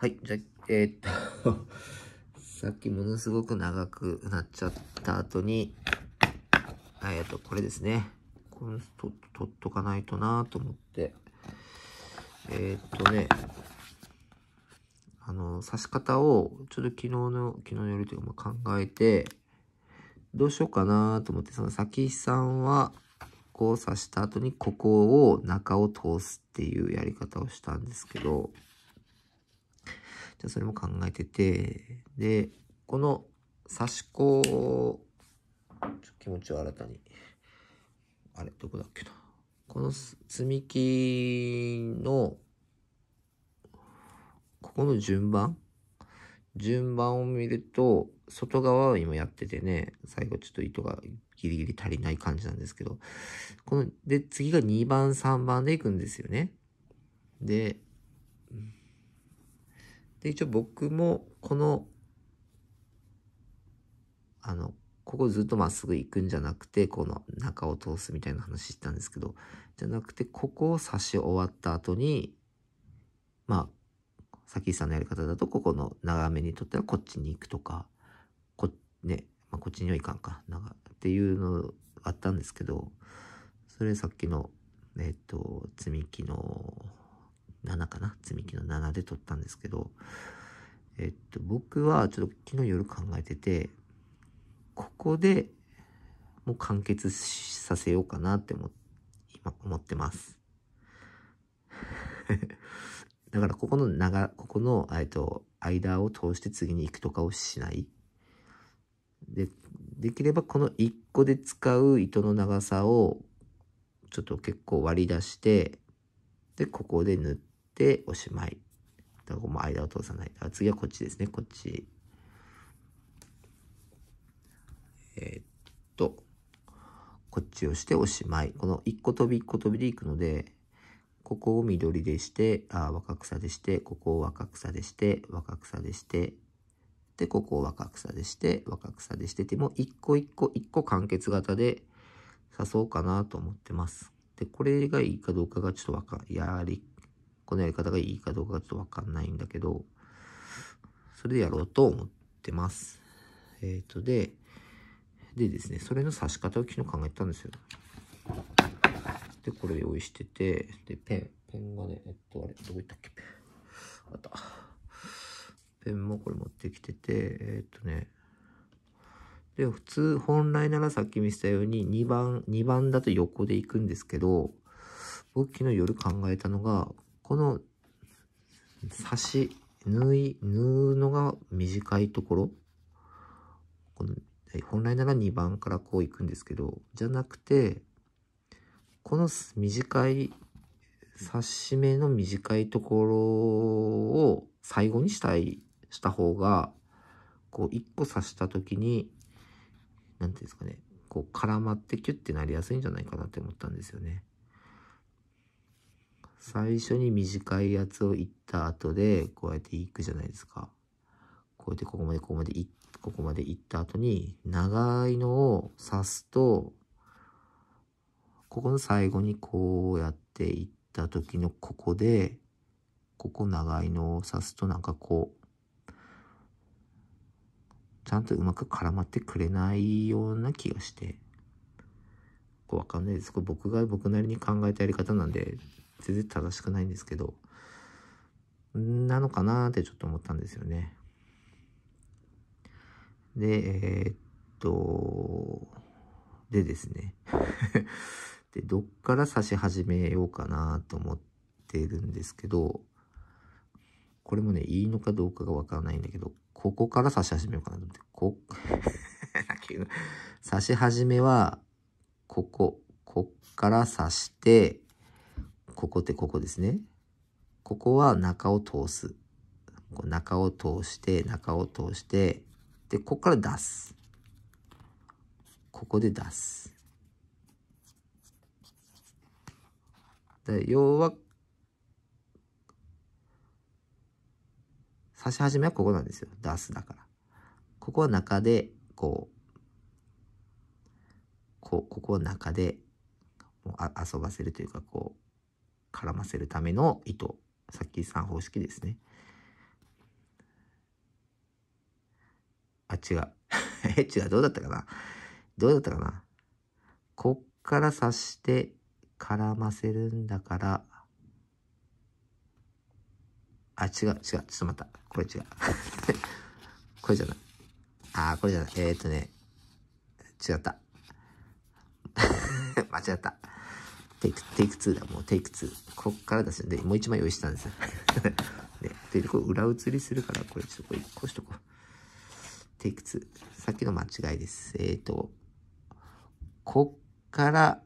はい、じゃ、えー、っと さっきものすごく長くなっちゃった後に、えっと、これですね。これ取っとかないとなと思って。えー、っとね、あの、刺し方を、ちょっと昨日の、昨日の夜というか、ま考えて、どうしようかなと思って、その先さんは、こう刺した後に、ここを中を通すっていうやり方をしたんですけど、じあそれも考えてて、で、この刺し子を、気持ちを新たに、あれ、どこだっけな。この積み木の、ここの順番順番を見ると、外側は今やっててね、最後ちょっと糸がギリギリ足りない感じなんですけど、この、で、次が2番、3番でいくんですよね。で、で、一応僕も、この、あの、ここずっとまっすぐ行くんじゃなくて、この中を通すみたいな話したんですけど、じゃなくて、ここを刺し終わった後に、まあ、さきさんのやり方だと、ここの長めにとってはこっちに行くとか、こ、ね、まあ、こっちにはいかんか、長、っていうのあったんですけど、それさっきの、えっ、ー、と、積み木の7かな積み木の7で取ったんですけど、えっと、僕はちょっと昨日夜考えてて、ここでもう完結させようかなって思、今思ってます。だからここの長、ここの、えっと、間を通して次に行くとかをしない。で、できればこの1個で使う糸の長さをちょっと結構割り出して、で、ここで縫っておしまい。だからここも間を通さない。だ次はこっちですね、こっち。えー、っと、こっちをしておしまい。この1個飛び1個飛びでいくので、ここを緑でして、あ若草でして、ここを若草でして、若草でして、で、ここを若草でして、若草でしてて、もう一個一個一個完結型で刺そうかなと思ってます。で、これがいいかどうかがちょっとわかん、やりこのやり方がいいかどうかちょっとわかんないんだけど、それでやろうと思ってます。えっ、ー、と、で、でですね、それの刺し方を昨日考えたんですよ。で、これ用意してて、で、ペン、ペンがね、えっと、あれ、どこ行ったっけ、ペン。あった。ペンもこれ持ってきてて、えー、っとね、で、普通、本来ならさっき見せたように、2番、2番だと横で行くんですけど、僕昨日夜考えたのが、この、刺し、縫い、縫うのが短いところ、この本来なら2番からこういくんですけど、じゃなくて、この短い、刺し目の短いところを最後にしたい、した方が、こう1個刺した時に、何て言うんですかね、こう絡まってキュッてなりやすいんじゃないかなって思ったんですよね。最初に短いやつを行った後で、こうやって行くじゃないですか。こうやってここまでここまでここまで行った後に、長いのを刺すと、ここの最後にこうやって行った時のここで、ここ長いのを刺すとなんかこう、ちゃんとうまく絡まってくれないような気がして。わかんないです。これ僕が僕なりに考えたやり方なんで、全然正しくないんですけど、なのかなってちょっと思ったんですよね。で、えー、っと、でですね。で、どっから刺し始めようかなと思ってるんですけど、これもね、いいのかどうかがわからないんだけど、ここから刺し始めようかなと思って、こ、刺し始めは、ここ、こっから刺して、ここってここですね。ここは中を通す。こう中を通して、中を通して、で、ここから出す。ここで出す。で要は、刺し始めはここなんですよ。出すだから。ここは中で、こう、こう、ここは中で、もうあ遊ばせるというか、こう、絡ませるための糸さっき3方式ですねあ違う え違うどうだったかなどうだったかなこっから刺して絡ませるんだからあ違う違うちょっと待ったこれ違う これじゃないああこれじゃないえー、っとね違った 間違ったテイク、テイク2だ、もうテイク2。こっから出すんで、もう1枚用意したんです。ね、で、こ裏写りするから、これちょっとこう、個しとこう。テイク2。さっきの間違いです。えっ、ー、と、こっから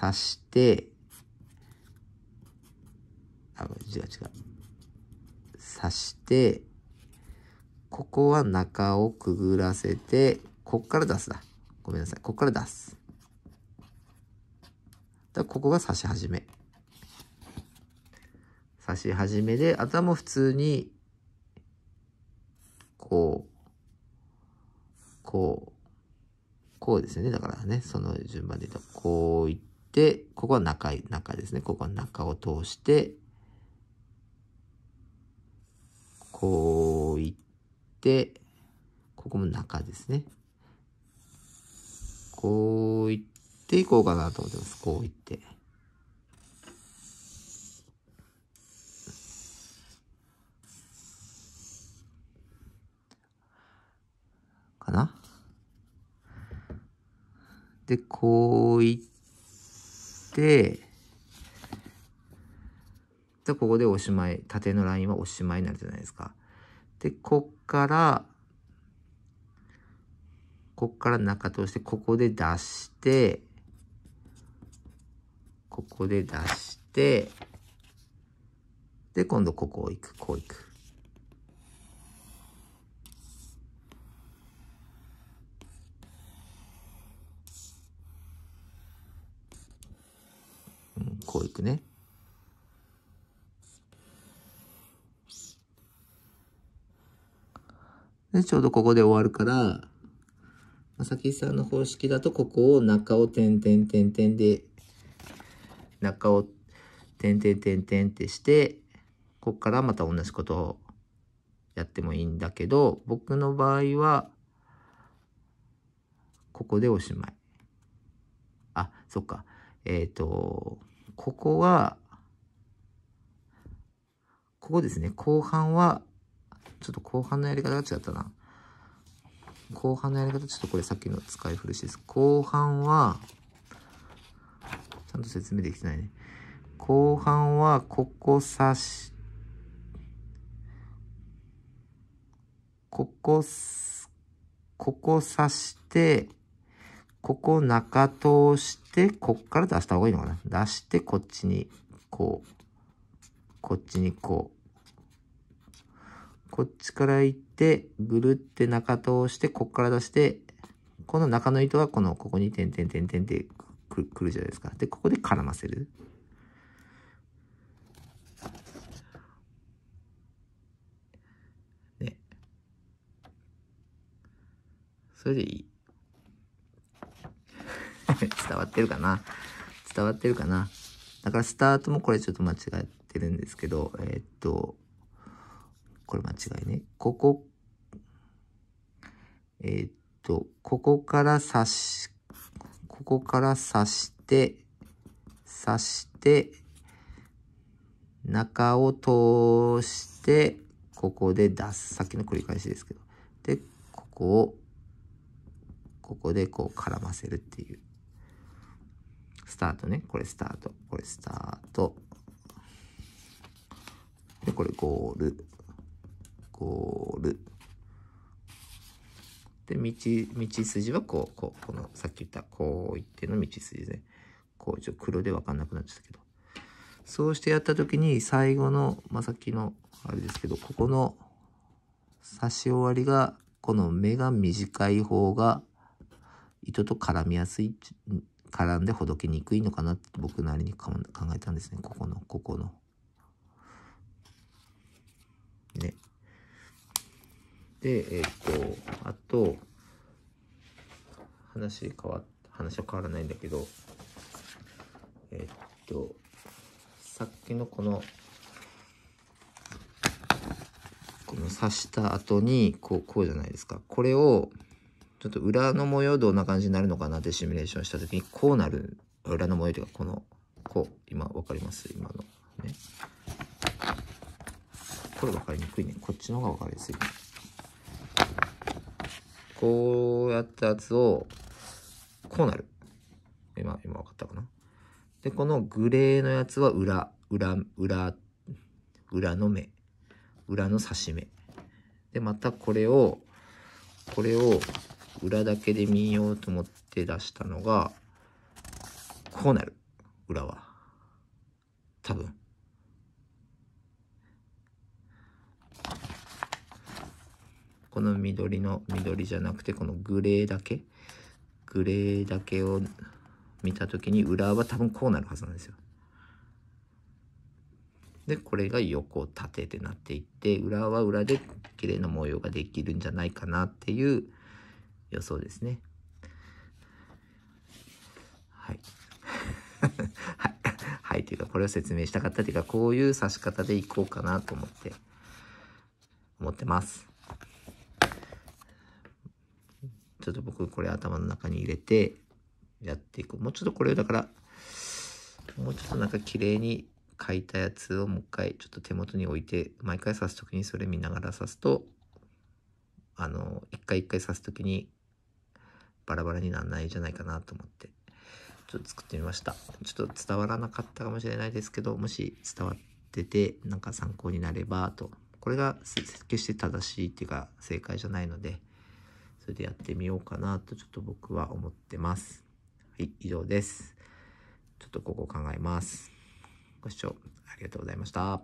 刺して、あ、違う違う。刺して、ここは中をくぐらせて、こっから出すだ。ごめんなさい。こっから出す。ここが刺し始め。刺し始めで、頭普通に、こう、こう、こうですよね。だからね、その順番で言うと、こういって、ここは中、中ですね。ここは中を通して、こういって、ここも中ですね。こういって、っていこうかなと思ってます。こういって。かなで、こういって、で、ここでおしまい、縦のラインはおしまいになるじゃないですか。で、こっから、こっから中通して、ここで出して、ここで出して、で、今度ここを行く、こう行く。こう行くね。で、ちょうどここで終わるから、まさきさんの方式だと、ここを中を点点点点で中を点点点点ってしてこっからまた同じことをやってもいいんだけど僕の場合はここでおしまい。あそっかえっ、ー、とここはここですね後半はちょっと後半のやり方が違ったな。後半のやり方、ちょっとこれさっきの使い古しです。後半は、んと説明できてないね。後半は、ここ刺し、ここ、ここ刺して、ここ中通して、こっから出した方がいいのかな出して、こっちに、こう。こっちにこう。こっちから行って、ぐるって中通して、こっから出して、この中の糸はこの、ここに点点点点ってくるじゃないですか。で、ここで絡ませる。ね。それでいい。伝わってるかな伝わってるかなだからスタートもこれちょっと間違ってるんですけど、えー、っと、これ間違いね。ここ、えー、っと、ここから差しここから刺して、刺して、中を通して、ここで出す。さっきの繰り返しですけど。で、ここを、ここでこう絡ませるっていう。スタートね。これスタート。これスタート。で、これゴール。ゴール。で、道、道筋はこう、こう、この、さっき言った、こう一ての道筋ですね。こう、ちょっと黒でわかんなくなっちゃったけど。そうしてやった時に、最後の、まあ、さっきの、あれですけど、ここの刺し終わりが、この目が短い方が、糸と絡みやすい、絡んでほどけにくいのかなって僕なりに考えたんですね。ここの、ここの。ね。で、えー、っと、と話変わ話は変わらないんだけどえっとさっきのこのこの刺した後にこうこうじゃないですかこれをちょっと裏の模様どんな感じになるのかなってシミュレーションした時にこうなる裏の模様というかこのこう今分かります今のねこれ分かりにくいねこっちの方が分かりやすい。こうやったやつを、こうなる。今、今分かったかな。で、このグレーのやつは裏、裏、裏、裏の目。裏の刺し目。で、またこれを、これを裏だけで見ようと思って出したのが、こうなる。裏は。多分。この緑の緑じゃなくてこのグレーだけグレーだけを見た時に裏は多分こうなるはずなんですよ。でこれが横縦ってなっていって裏は裏で綺麗な模様ができるんじゃないかなっていう予想ですね。はい。はい。はい。というか、これを説明したかったというか、こういう指し方でいこうかなと思って、思ってます。ちょっと僕これ頭の中に入れてやっていこう。もうちょっとこれをだから、もうちょっとなんか綺麗に書いたやつをもう一回ちょっと手元に置いて、毎回刺す時にそれ見ながら刺すと、あの、一回一回刺す時にバラバラにならないんじゃないかなと思って。ちょっと作ってみました。ちょっと伝わらなかったかもしれないですけど、もし伝わってて、なんか参考になればと。これが決して正しいっていうか正解じゃないので、それでやってみようかなとちょっと僕は思ってます。はい、以上です。ちょっとここを考えます。ご視聴ありがとうございました。